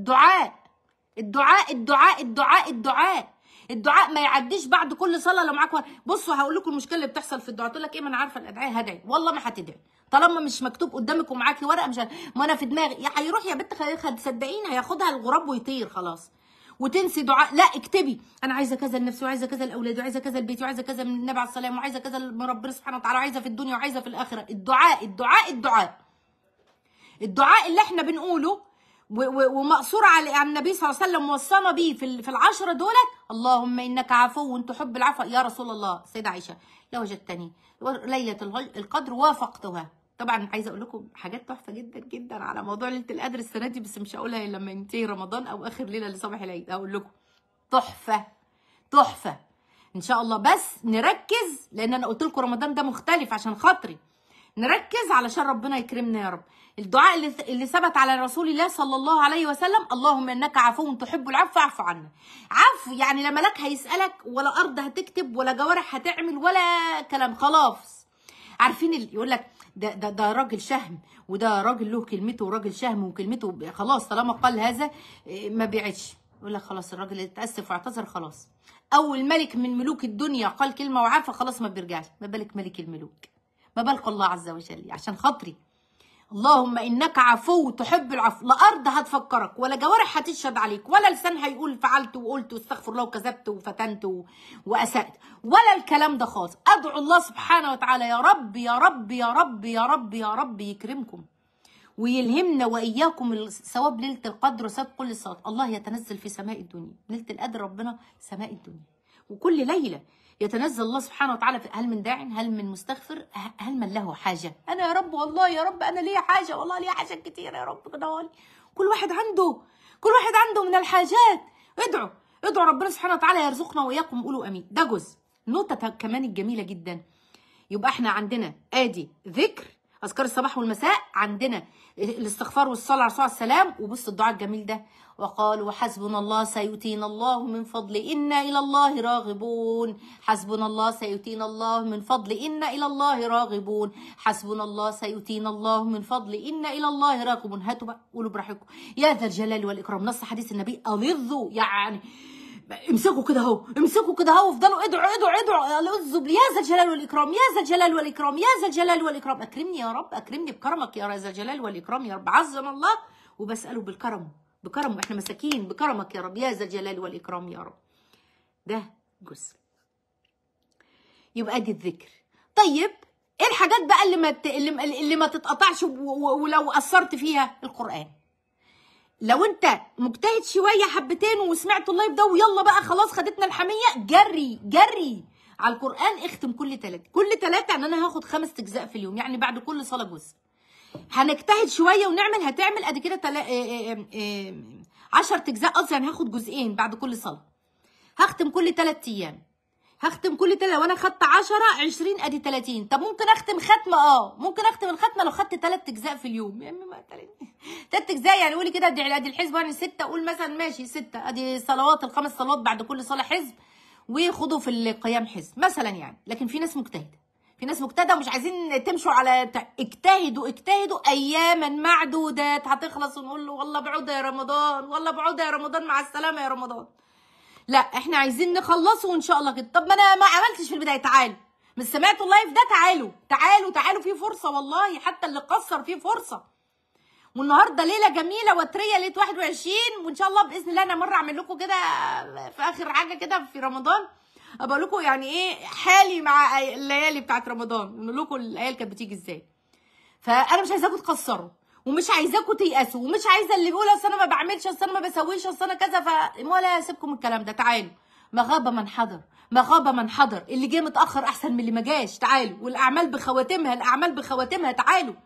دعاء الدعاء الدعاء الدعاء الدعاء الدعاء ما يعديش بعد كل صلاه لو معاك بصوا هقول لكم المشكله اللي بتحصل في الدعاء تقول لك ايه ما انا عارفه الادعيه هدعي والله ما هتدعي طالما مش مكتوب قدامك ومعاكي ورقه مش ما انا في دماغي يا هيروح يا بنت صدقيني هياخدها الغراب ويطير خلاص وتنسي دعاء لا اكتبي انا عايزه كذا لنفسي وعايزه كذا لاولادي وعايزه كذا لبيتي وعايزه كذا من النبي عليه الصلاه وعايزه كذا من ربنا سبحانه وتعالى وعايزه في الدنيا وعايزه في الاخره الدعاء الدعاء الدعاء الدعاء اللي احنا بنقوله ومقصور على النبي صلى الله عليه وسلم وصانا بيه في في العشرة دولت اللهم انك عفو تحب العفو يا رسول الله سيدة عائشة لو وجدتني ليلة القدر وافقتها طبعا عايزه اقول لكم حاجات تحفه جدا جدا على موضوع ليله القدر السنه دي بس مش هقولها لما ينتهي رمضان او اخر ليله لصباح العيد هقول لكم تحفه تحفه ان شاء الله بس نركز لان انا قلت لكم رمضان ده مختلف عشان خاطري نركز علشان ربنا يكرمنا يا رب الدعاء اللي, اللي ثبت على رسول الله صلى الله عليه وسلم اللهم انك عفو تحب العفو فاعف عنا عفو يعني لا ملاك هيسالك ولا ارض هتكتب ولا جوارح هتعمل ولا كلام خلاص عارفين اللي يقول لك ده ده ده راجل شهم وده راجل له كلمته وراجل شهم وكلمته خلاص طالما قال هذا إيه، ما بيعدش يقول لك خلاص الراجل اتاسف واعتذر خلاص اول ملك من ملوك الدنيا قال كلمه وعافى خلاص ما بيرجعش ما بالك ملك الملوك ما بالك الله عز وجل عشان خاطري اللهم انك عفو تحب العفو لا ارض هتفكرك ولا جوارح هتشهد عليك ولا لسان هيقول فعلت وقلت واستغفر الله وكذبت وفتنت واسات ولا الكلام ده خالص ادعو الله سبحانه وتعالى يا رب يا رب يا رب يا رب يا رب يكرمكم ويلهمنا واياكم ثواب ليله القدر وثواب كل الصلاه الله يتنزل في سماء الدنيا ليله القدر ربنا سماء الدنيا وكل ليلة يتنزل الله سبحانه وتعالى في هل من داع هل من مستغفر هل من له حاجة أنا يا رب والله يا رب أنا ليا حاجة والله ليا حاجات كتير يا رب كده كل واحد عنده كل واحد عنده من الحاجات ادعوا ادعوا ربنا سبحانه وتعالى يرزقنا وإياكم قولوا أمين ده جزء النقطة كمان الجميلة جدا يبقى احنا عندنا ادي ذكر اذكار الصباح والمساء عندنا آه، الاستغفار والصلاه على الرسول السلام وبص الدعاء الجميل ده وقالوا وحسبنا الله سيؤتينا الله من فضل انا الى الله راغبون حسبنا الله سيؤتينا الله من فضل انا الى الله راغبون حسبنا الله سيؤتينا الله من فضل انا الى الله راغبون هاتوا بقى قولوا براحتكم يا ذا الجلال والاكرام نص حديث النبي ألظوا يعني امسكوا كده اهو امسكوا كده اهو افضلوا ادعوا ادعوا ادعوا اذب يا ذا الجلال والاكرام يا ذا الجلال والاكرام يا ذا الجلال والاكرام اكرمني يا رب اكرمني بكرمك يا ذا الجلال والاكرام يا رب عظم الله وبساله بالكرم بكرم احنا مساكين بكرمك يا رب يا ذا الجلال والاكرام يا رب ده جزء يبقى دي الذكر طيب ايه الحاجات بقى اللي ما اللي ما تتقطعش ولو اثرت فيها القران لو انت مجتهد شويه حبتين وسمعت اللايف ده ويلا بقى خلاص خدتنا الحميه جري جري على القران اختم كل ثلاثه كل ثلاثه يعني انا هاخد خمس اجزاء في اليوم يعني بعد كل صلاه جزء هنجتهد شويه ونعمل هتعمل قد كده تلا... 10 آه، آه، آه، اجزاء قصدي يعني هاخد جزئين بعد كل صلاه هختم كل ثلاث ايام هختم كل تلة لو انا خدت 10 20 ادي 30 طب ممكن اختم ختمه اه ممكن اختم الختمه لو خدت ثلاث اجزاء في اليوم يا امي ما ثلاث اجزاء يعني قولي كده ادي ادي الحزب يعني سته اقول مثلا ماشي سته ادي صلوات الخمس صلوات بعد كل صلاه حزب وخدوا في القيام حزب مثلا يعني لكن في ناس مجتهده في ناس مجتهده ومش عايزين تمشوا على اجتهدوا اجتهدوا اياما معدودات هتخلص ونقول له والله بعودة يا رمضان والله بعودة يا رمضان مع السلامه يا رمضان لا احنا عايزين نخلصه ان شاء الله كده طب ما انا ما عملتش في البدايه تعالوا مش سمعتوا اللايف ده تعالوا تعالوا تعالوا في فرصه والله حتى اللي قصر في فرصه والنهارده ليله جميله وتريه ليله 21 وان شاء الله باذن الله انا مره اعمل لكم كده في اخر حاجه كده في رمضان اقول لكم يعني ايه حالي مع الليالي بتاعت رمضان نقول لكم الليالي كانت بتيجي ازاي فانا مش عايزاكم تقصروا ومش عايزاكوا تيأسوا ومش عايزه اللي بيقول اصل انا ما بعملش اصل انا ما بسويش اصل انا كذا ف ولا من الكلام ده تعالوا ما غاب من حضر ما غاب من حضر اللي جه متاخر احسن من اللي ما جاش تعالوا والاعمال بخواتمها الاعمال بخواتمها تعالوا